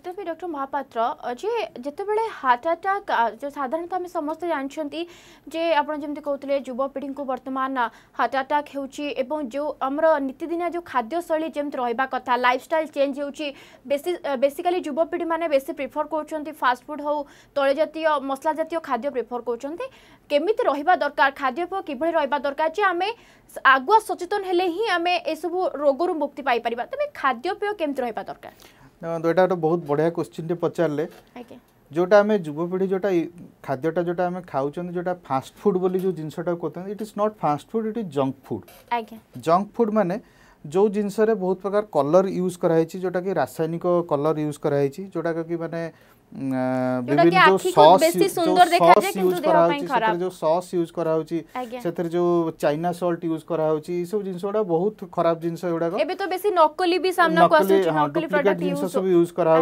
तबे डॉक्टर महापात्र जे जते बेले हार्ट अटैक जो साधारण त हम समस्त जानछंती जे आपण जेमते कहतले युवा पीढ़ी को वर्तमान हार्ट अटैक हेउची एवं जो हमर नित्यदिना जो खाद्य शैली जेमत रहबा कथा लाइफस्टाइल चेंज हेउची बेसी बेसिकली युवा पीढ़ी माने बेसी प्रेफर करछंती फास्ट फूड हो तळे जातीय मसला जातीय खाद्य प्रेफर करछंती केमित रहबा दरकार खाद्य प किभळी रहबा दरकार जे आमे आगुआ सचेतन हेले ही आमे ए सब रोगरु मुक्ति पाई परबा तबे खाद्य प केमत रहबा दरकार ଏଇଟା ଗୋଟେ ବହୁତ ବଢ଼ିଆ କୋଶ୍ଚିନ୍ଟେ ପଚାରିଲେ ଯେଉଁଟା ଆମେ ଯୁବପିଢ଼ି ଯେଉଁଟା ଖାଦ୍ୟଟା ଯେଉଁଟା ଆମେ ଖାଉଛନ୍ତି ଯେଉଁଟା ଫାଷ୍ଟଫୁଡ଼୍ ବୋଲି ଯେଉଁ ଜିନିଷଟାକୁ କହୁଛନ୍ତି it is not fast food food it is junk food junk food ମାନେ जो जिनसरे बहुत प्रकार कलर यूज कराई जोटा कि रासायनिक कलर यूज कराई जोटा कि मैंने विभिन्न जो सॉस यूज करा जो सॉस यूज करा से जो चाइना सॉल्ट यूज करा ये सब जिन गुडा बहुत खराब जिन गुडा एबे तो बेसी नकली भी सामना को आसु नकली प्रोडक्ट हाँ, जिंस सब यूज करा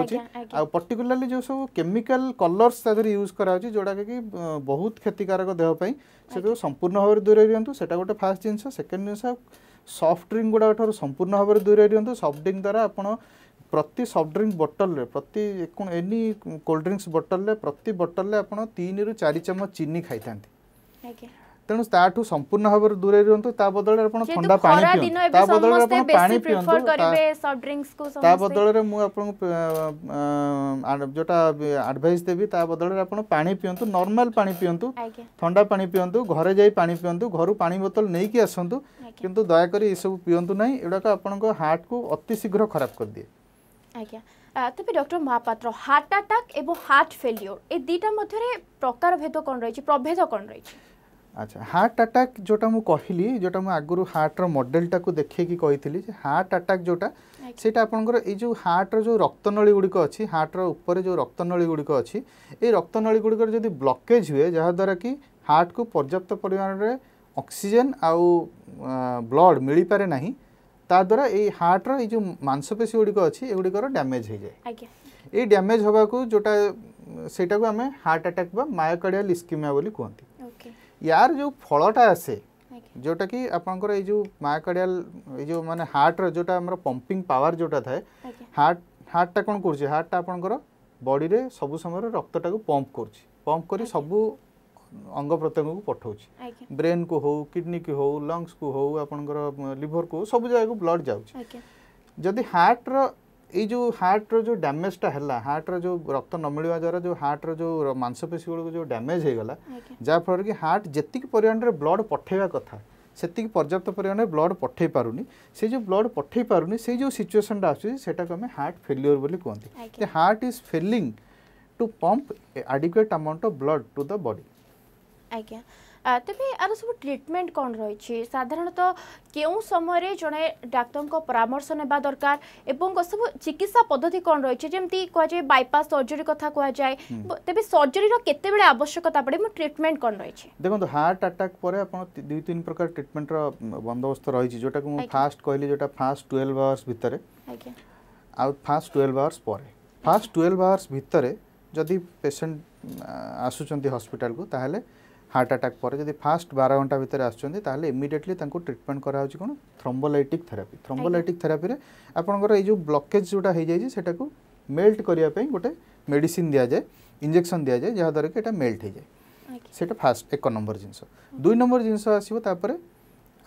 आ पर्टिकुलरली जो सब केमिकल कलर्स तादर यूज करा जोडा कि अं, बहुत क्षतिकारक देह पई से संपूर्ण भाव दूर दियंतु सेटा गोटे फास्ट जिन सेकेंड जिंस সফট ড্রিঙ্ক গুড়া ঠার সম্পূর্ণ ভাবে দূরে দিও সফট ড্রিঙ্ক দ্বারা আপনার প্রতি সফট ড্রিঙ্ক বটলে প্রতি এনি কোল্ড ড্রিঙ্কস বটলে প্রতি বটলে আপনার তিন রু চারি চামচ চিনি খাই থাকে ତେଣୁ ତାଠୁ ସମ୍ପୂର୍ଣ୍ଣ ଭାବରେ ଦୂରେଇ ରୁହନ୍ତୁ ତା ବଦଳରେ ଆପଣ ଥଣ୍ଡା ପାଣି ପିଅନ୍ତୁ ତା ବଦଳରେ ଆପଣ ପାଣି ପିଅନ୍ତୁ ତା ବଦଳରେ ମୁଁ ଆପଣଙ୍କୁ ଯେଉଁଟା ଆଡ଼ଭାଇସ୍ ଦେବି ତା ବଦଳରେ ଆପଣ ପାଣି ପିଅନ୍ତୁ ନର୍ମାଲ ପାଣି ପିଅନ୍ତୁ ଥଣ୍ଡା ପାଣି ପିଅନ୍ତୁ ଘରେ ଯାଇ ପାଣି ପିଅନ୍ତୁ ଘରୁ ପାଣି ବୋତଲ ନେଇକି ଆସନ୍ତୁ କିନ୍ତୁ ଦୟାକରି ଏସବୁ ପିଅନ୍ତୁ ନାହିଁ ଏଗୁଡ଼ାକ ଆପଣଙ୍କ ହାର୍ଟକୁ ଅତି ଶୀଘ୍ର ଖରାପ କରିଦିଏ ଆଜ୍ଞା ଡକ୍ଟର ମହାପାତ୍ର ହାର୍ଟ ଆଟାକ୍ ଏବଂ এবং হার্ট ଏ ଦୁଇଟା ମଧ୍ୟରେ ପ୍ରକାର ଭେଦ କଣ ରହିଛି ପ୍ରଭେଦ କଣ ରହିଛି আচ্ছা হার্ট আটাক যেটা মু কহিলি যেটা মু আগুরু হার্টর মডেলটাকু দেখেকি কইতিলি যে হার্ট আটাক যেটা সেটা আপনার এই যে হার্টর যে রক্তনলী গুড়ি গুড়িক অছি হার্টর উপরে যে রক্তনলী গুড়ি কো আছে এই রক্তনলী গুড়ি কর যদি ব্লকেজ হুয়ে যাহা দ্বারা কি হার্ট কো পর্যাপ্ত পরিমাণে অক্সিজেন আউ ব্লড মিলি পারে নাহি তা দ্বারা এই হার্টর এই যে মাংসপেশী আছে এগুড়ি কর ড্যামেজ হয়ে যায় আজ্ঞা এই ড্যামেজ হওয়া যেটা সেটা কো আমি হার্ট আটাক বা মায়োকার্ডিয়াল ইস্কিমিয়া বলি কোন্তি यार जो फलटा आसे जोटा कि आपंकर ये जो माँ काड़िया जो हार्टर जोटा पंपिंग पावर जोटा था हार्ट हार्टटा कौन कर हार्टा आप बड़ी सब समय रक्तटा को पंप कर पंप कर सबू अंग प्रत्यंग को पठाऊँ ब्रेन को हो किडनी को हो लंगस को हो आप लिभर को सब जगह ब्लड जाऊँ जदि हार्ट र ଏଇ ଯେଉଁ ହାର୍ଟର ଯେଉଁ ଡ୍ୟାମେଜଟା ହେଲା ହାର୍ଟର ଯେଉଁ ରକ୍ତ ନ ମିଳିବା ଦ୍ୱାରା ଯେଉଁ ହାର୍ଟର ଯେଉଁ ମାଂସପେଶୀ ଗୁଡ଼ିକୁ ଯେଉଁ ଡ୍ୟାମେଜ୍ ହେଇଗଲା ଯାହାଫଳରେ କି ହାର୍ଟ ଯେତିକି ପରିମାଣରେ ବ୍ଲଡ଼ ପଠାଇବା କଥା ସେତିକି ପର୍ଯ୍ୟାପ୍ତ ପରିମାଣରେ ବ୍ଲଡ଼ ପଠାଇ ପାରୁନି ସେ ଯେଉଁ ବ୍ଲଡ଼ ପଠାଇ ପାରୁନି ସେଇ ଯେଉଁ ସିଚୁଏସନ୍ଟା ଆସୁଛି ସେଟାକୁ ଆମେ ହାର୍ଟ ଫେଲିଓର ବୋଲି କୁହନ୍ତି ଯେ heart is failing to pump adequate amount of blood to the body ଆଜ୍ଞା ତେବେ ଆର ସବୁ ଟ୍ରିଟମେଣ୍ଟ କ'ଣ ରହିଛି ସାଧାରଣତଃ କେଉଁ ସମୟରେ ଜଣେ ଡାକ୍ତରଙ୍କ ପରାମର୍ଶ ନେବା ଦରକାର ଏବଂ ସବୁ ଚିକିତ୍ସା ପଦ୍ଧତି କ'ଣ ରହିଛି ଯେମିତି କୁହାଯାଏ ବାଇପାସ୍ ସର୍ଜରୀ କଥା କୁହାଯାଏ ତେବେ ସର୍ଜରୀର କେତେବେଳେ ଆବଶ୍ୟକତା ପଡ଼େ ଏବଂ ଟ୍ରିଟମେଣ୍ଟ କ'ଣ ରହିଛି ଦେଖନ୍ତୁ ହାର୍ଟ ଆଟାକ୍ ପରେ ଆପଣ ଦୁଇ ତିନି ପ୍ରକାର ଟ୍ରିଟମେଣ୍ଟର ବନ୍ଦୋବସ୍ତ ରହିଛି ଯେଉଁଟାକୁ ମୁଁ ଫାଷ୍ଟ କହିଲି ଯେଉଁଟା ଫାଷ୍ଟ ଟୁଏଲ୍ଭ ଆୱାର୍ସ ଭିତରେ ଆଉ ଫାଷ୍ଟ ଟୁଏଲ୍ଭ ଆୱାର୍ସ ପରେ ଫାଷ୍ଟ ଟୁଏଲ୍ଭ ଆୱାର୍ସ ଭିତରେ ଯଦି ପେସେଣ୍ଟ ଆସୁଛନ୍ତି ହସ୍ପିଟାଲକୁ ତାହେଲେ ହାର୍ଟ ଆଟାକ୍ ପରେ ଯଦି ଫାଷ୍ଟ ବାର ଘଣ୍ଟା ଭିତରେ ଆସୁଛନ୍ତି ତାହେଲେ ଇମିଡ଼ିଏଟଲି ତାଙ୍କୁ ଟ୍ରିଟମେଣ୍ଟ କରାହେଉଛି କ'ଣ ଥ୍ରମ୍ବୋଲାଇଟିକ୍ ଥେରାପି ଥ୍ରମ୍ବୋଲାଇଟିକ୍ ଥେରାପିରେ ଆପଣଙ୍କର ଏଇ ଯେଉଁ ବ୍ଲକେଜ୍ ଯେଉଁଟା ହେଇଯାଇଛି ସେଟାକୁ ମେଲ୍ଟ କରିବା ପାଇଁ ଗୋଟେ ମେଡ଼ିସିନ୍ ଦିଆଯାଏ ଇଞ୍ଜେକ୍ସନ୍ ଦିଆଯାଏ ଯାହାଦ୍ୱାରା କି ଏଇଟା ମେଲ୍ଟ ହେଇଯାଏ ସେଇଟା ଫାଷ୍ଟ ଏକ ନମ୍ବର ଜିନିଷ ଦୁଇ ନମ୍ବର ଜିନିଷ ଆସିବ ତାପରେ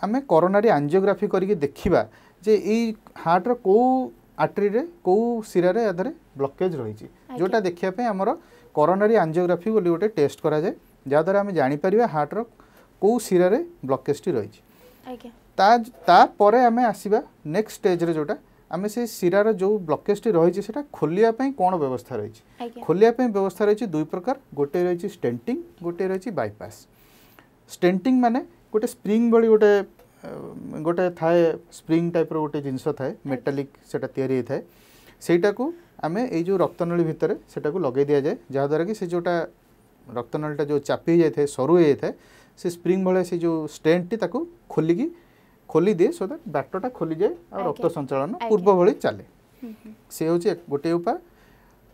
ଆମେ କରୋନାରୀ ଆଞ୍ଜିଓଗ୍ରାଫି କରିକି ଦେଖିବା ଯେ ଏଇ ହାର୍ଟର କେଉଁ ଆଟ୍ରିରେ କେଉଁ ଶିରାରେ ଏଥିରେ ବ୍ଲକେଜ୍ ରହିଛି ଯେଉଁଟା ଦେଖିବା ପାଇଁ ଆମର କରୋନାରୀ ଆଞ୍ଜିଓଗ୍ରାଫି ବୋଲି ଗୋଟେ ଟେଷ୍ଟ କରାଯାଏ ଯାହାଦ୍ୱାରା ଆମେ ଜାଣିପାରିବା ହାର୍ଟର କେଉଁ ଶିରାରେ ବ୍ଲକେଜ୍ଟି ରହିଛି ତା ତାପରେ ଆମେ ଆସିବା ନେକ୍ସଟ ଷ୍ଟେଜ୍ରେ ଯେଉଁଟା ଆମେ ସେ ଶିରାର ଯେଉଁ ବ୍ଲକେଜ୍ଟି ରହିଛି ସେଟା ଖୋଲିବା ପାଇଁ କ'ଣ ବ୍ୟବସ୍ଥା ରହିଛି ଖୋଲିବା ପାଇଁ ବ୍ୟବସ୍ଥା ରହିଛି ଦୁଇ ପ୍ରକାର ଗୋଟେ ରହିଛି ଷ୍ଟେଣ୍ଟିଂ ଗୋଟେ ରହିଛି ବାଇପାସ୍ ଷ୍ଟେଣ୍ଟିଂ ମାନେ ଗୋଟେ ସ୍ପ୍ରିଙ୍ଗ ଭଳି ଗୋଟେ ଗୋଟେ ଥାଏ ସ୍ପ୍ରିଙ୍ଗ ଟାଇପ୍ର ଗୋଟେ ଜିନିଷ ଥାଏ ମେଟାଲିକ୍ ସେଟା ତିଆରି ହେଇଥାଏ ସେଇଟାକୁ ଆମେ ଏଇ ଯେଉଁ ରକ୍ତନଳୀ ଭିତରେ ସେଟାକୁ ଲଗାଇ ଦିଆଯାଏ ଯାହାଦ୍ୱାରା କି ସେ ଯେଉଁଟା ରକ୍ତନଳୀଟା ଯେଉଁ ଚାପି ହେଇଯାଇଥାଏ ସରୁ ହେଇଯାଇଥାଏ ସେ ସ୍ପ୍ରିଙ୍ଗ ଭଳିଆ ସେ ଯେଉଁ ଷ୍ଟେଣ୍ଟଟି ତାକୁ ଖୋଲିକି ଖୋଲିଦିଏ ସୋ ଦ୍ୟାଟ୍ ବାଟଟା ଖୋଲିଯାଏ ଆଉ ରକ୍ତ ସଞ୍ଚାଳନ ପୂର୍ବ ଭଳି ଚାଲେ ସେ ହେଉଛି ଗୋଟିଏ ଉପାୟ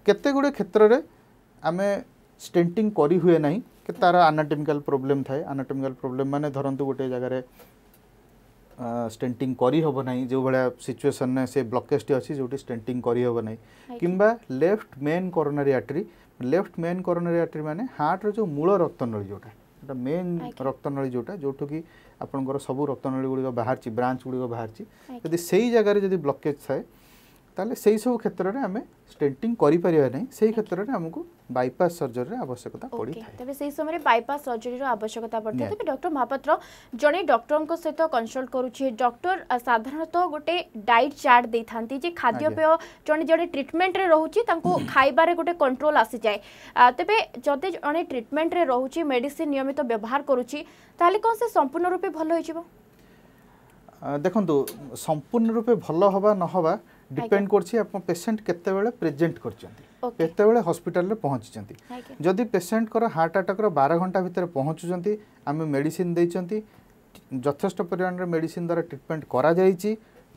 କେତେ ଗୁଡ଼ିଏ କ୍ଷେତ୍ରରେ ଆମେ ଷ୍ଟେଣ୍ଟିଂ କରିହୁଏ ନାହିଁ କି ତା'ର ଆନାଟୋମିକାଲ୍ ପ୍ରୋବ୍ଲେମ୍ ଥାଏ ଆନାଟୋମିକାଲ୍ ପ୍ରୋବ୍ଲେମ୍ ମାନେ ଧରନ୍ତୁ ଗୋଟିଏ ଜାଗାରେ ଷ୍ଟେଣ୍ଟିଂ କରିହେବ ନାହିଁ ଯେଉଁଭଳିଆ ସିଚୁଏସନ୍ରେ ସେ ବ୍ଲକେଜ୍ଟି ଅଛି ଯେଉଁଠି ଷ୍ଟେଣ୍ଟିଂ କରିହେବ ନାହିଁ କିମ୍ବା left main coronary artery left main coronary artery ମାନେ ହାର୍ଟର ଯେଉଁ ମୂଳ ରକ୍ତନଳୀ ଯେଉଁଟା ସେଇଟା ମେନ୍ ରକ୍ତନଳୀ ଯେଉଁଟା ଯେଉଁଠୁ କି ଆପଣଙ୍କର ସବୁ ରକ୍ତନଳୀ ଗୁଡ଼ିକ ବାହାରିଛି ବ୍ରାଞ୍ଚ ଗୁଡ଼ିକ ବାହାରିଛି ଯଦି ସେଇ ଜାଗାରେ ଯଦି ବ୍ଲକେଜ୍ ଥାଏ ତାହେଲେ ସେଇ ସବୁ କ୍ଷେତ୍ରରେ ଆମେ ଷ୍ଟେଣ୍ଟିଂ କରିପାରିବା ନାହିଁ ସେଇ କ୍ଷେତ୍ରରେ ଆମକୁ বাইপাস সর্জরির আবশ্যকতা পড়িଥାଏ তবে সেই সময় বাইপাস সর্জরির আবশ্যকতা পড়িଥାଏ তবে ডক্টর মহাপাত্র জনে ডক্টরଙ୍କ সহিত কনসল্ট করুছি ডক্টর সাধারণত গোটে ডাইট চার্ট ଦେଇଥାନ୍ତି যে খাদ্যপেয় জনে জনে ট্রিটমেন্টরে রহুছি তাঙ্কু খাইবারে গোটে কন্ট্রোল আসি যায় তবে যদি জনে ট্রিটমেন্টরে রহুছি মেডিসিন নিয়মিত ব্যবহার করুছি তাহলে কোন সে সম্পূর্ণ রূপে ভালো হয়ে যাব দেখন্তু সম্পূর্ণ রূপে ভালো হবা নহবা ডিপেন্ড করছি আপনার পেসেন্ট কেতবে প্রেজেন্ট করছেন কেতবে হসপিটালে পৌঁছিছেন যদি পেসেন্টর হার্ট আটাকর বার ঘন্টা ভিতরে পৌঁছুচ্ছেন আমি মেডিসিন দিয়েছেন যথেষ্ট পরিমাণের মেডিসিন দ্বারা ট্রিটমেন্ট করা যাইছি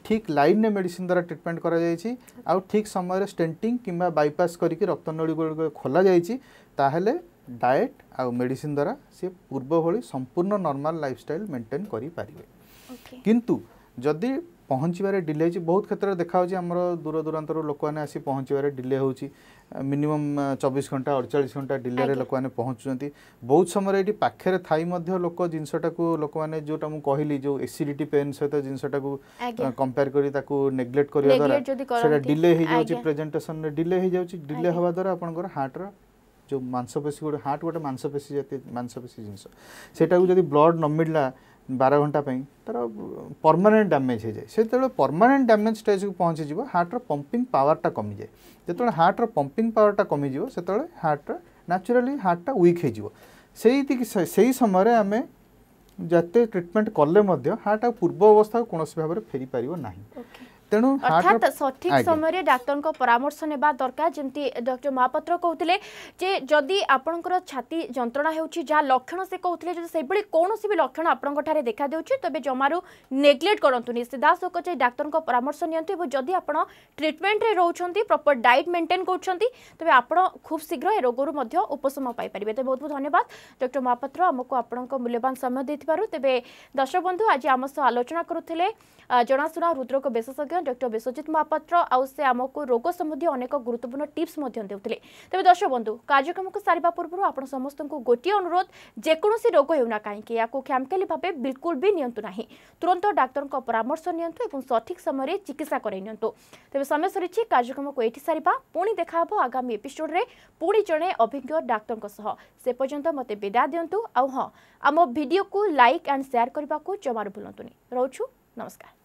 ঠিক লাইনে মেডিসিন দ্বারা ট্রিটমেন্ট করা যাইছি আউ ঠিক সময়ের স্টেন্টিং কিংবা বাইপাস করিকি রক্তনলী গুলো খোলা যাইছি তাহলে ডায়েট আউ মেডিসিন দ্বারা সে পূর্ব ভଳି সম্পূর্ণ নর্মাল লাইফস্টাইল মেনটেন করিপারিবে কিন্তু যদি ପହଞ୍ଚିବାରେ ଡିଲେ ହେଉଛି ବହୁତ କ୍ଷେତ୍ରରେ ଦେଖାଯାଉଛି ଆମର ଦୂରଦୂରାନ୍ତରୁ ଲୋକମାନେ ଆସି ପହଞ୍ଚିବାରେ ଡିଲେ ହେଉଛି ମିନିମମ୍ ଚବିଶ ଘଣ୍ଟା ଅଡ଼ଚାଳିଶ ଘଣ୍ଟା ଡିଲେରେ ଲୋକମାନେ ପହଞ୍ଚୁଛନ୍ତି ବହୁତ ସମୟରେ ଏଠି ପାଖରେ ଥାଇ ମଧ୍ୟ ଲୋକ ଜିନିଷଟାକୁ ଲୋକମାନେ ଯେଉଁଟା ମୁଁ କହିଲି ଯେଉଁ ଏସିଡ଼ିଟି ପେନ୍ ସହିତ ଜିନିଷଟାକୁ କମ୍ପେୟାର କରି ତାକୁ ନେଗ୍ଲେକ୍ଟ କରିବା ଦ୍ୱାରା ସେଇଟା ଡିଲେ ହେଇଯାଉଛି ପ୍ରେଜେଣ୍ଟେସନରେ ଡିଲେ ହେଇଯାଉଛି ଡିଲେ ହେବା ଦ୍ୱାରା ଆପଣଙ୍କର ହାର୍ଟର ଯେଉଁ ମାଂସପେଶୀ ଗୋଟେ ହାର୍ଟ ଗୋଟେ ମାଂସପେଶୀ ଜାତୀୟ ମାଂସପେଶୀ ଜିନିଷ ସେଇଟାକୁ ଯଦି ବ୍ଲଡ଼ ନ ମିଳିଲା ବାର ଘଣ୍ଟା ପାଇଁ ତା'ର ପର୍ମାନେଣ୍ଟ ଡ୍ୟାମେଜ୍ ହେଇଯାଏ ସେତେବେଳେ ପର୍ମାନେଣ୍ଟ ଡ୍ୟାମେଜ୍ ଷ୍ଟେଜ୍କୁ ପହଞ୍ଚିଯିବ ହାର୍ଟର ପମ୍ପିଂ ପାୱାରଟା କମିଯାଏ ଯେତେବେଳେ ହାର୍ଟର ପମ୍ପିଂ ପାୱାରଟା କମିଯିବ ସେତେବେଳେ ହାର୍ଟର ନ୍ୟାଚୁରାଲି ହାର୍ଟଟା ୱିକ୍ ହେଇଯିବ ସେଇତିକି ସେଇ ସମୟରେ ଆମେ ଯେତେ ଟ୍ରିଟମେଣ୍ଟ କଲେ ମଧ୍ୟ ହାର୍ଟ ଆଉ ପୂର୍ବ ଅବସ୍ଥାକୁ କୌଣସି ଭାବରେ ଫେରିପାରିବ ନାହିଁ तेणु अर्थात सठिक समय डाक्तर परामर्श ने दरकार जमी डर महापात्र कहते जदि आपण छाती जंत्रणा जहाँ लक्षण से कहते से कौन सी लक्षण आपण देखा दे तेज जमार नेग्लेक्ट कर सीधा सो चाहिए डाक्तर परामर्श निदी आप ट्रिटमेंट रोच्च प्रपर डाइट मेन्टेन करे आप खूब शीघ्र ए रोग उपशम पाइपर तेज बहुत बहुत धन्यवाद डक्टर महापात्र आमको आप मूल्यवान समय देव दर्शक बंधु आज आम सह आलोचना करुले जनाशुना हृदरोग विशेषज्ञ डर विश्वजित महापात्र से को रोग सम्बन्धी अनेक गुरुत्वपूर्ण टीप्स देते तेज दर्शक बंधु कार्यक्रम को सारे पूर्व आप समस्त गोटे अनुरोध जेको रोग हो कहीं या भाव बिल्कुल भी नि तुरंत डाक्तर परामर्श नि सठिक समय चिकित्सा करु समय सरी कार्यक्रम को ये सारे पुणी देखा आगामी एपिसोड में पुणी जड़े अभिज्ञ डाक्तर से पर्यटन मत विदा दिंतु आम भिड को लाइक एंड सेयार करने को जमार भूलु रोचु नमस्कार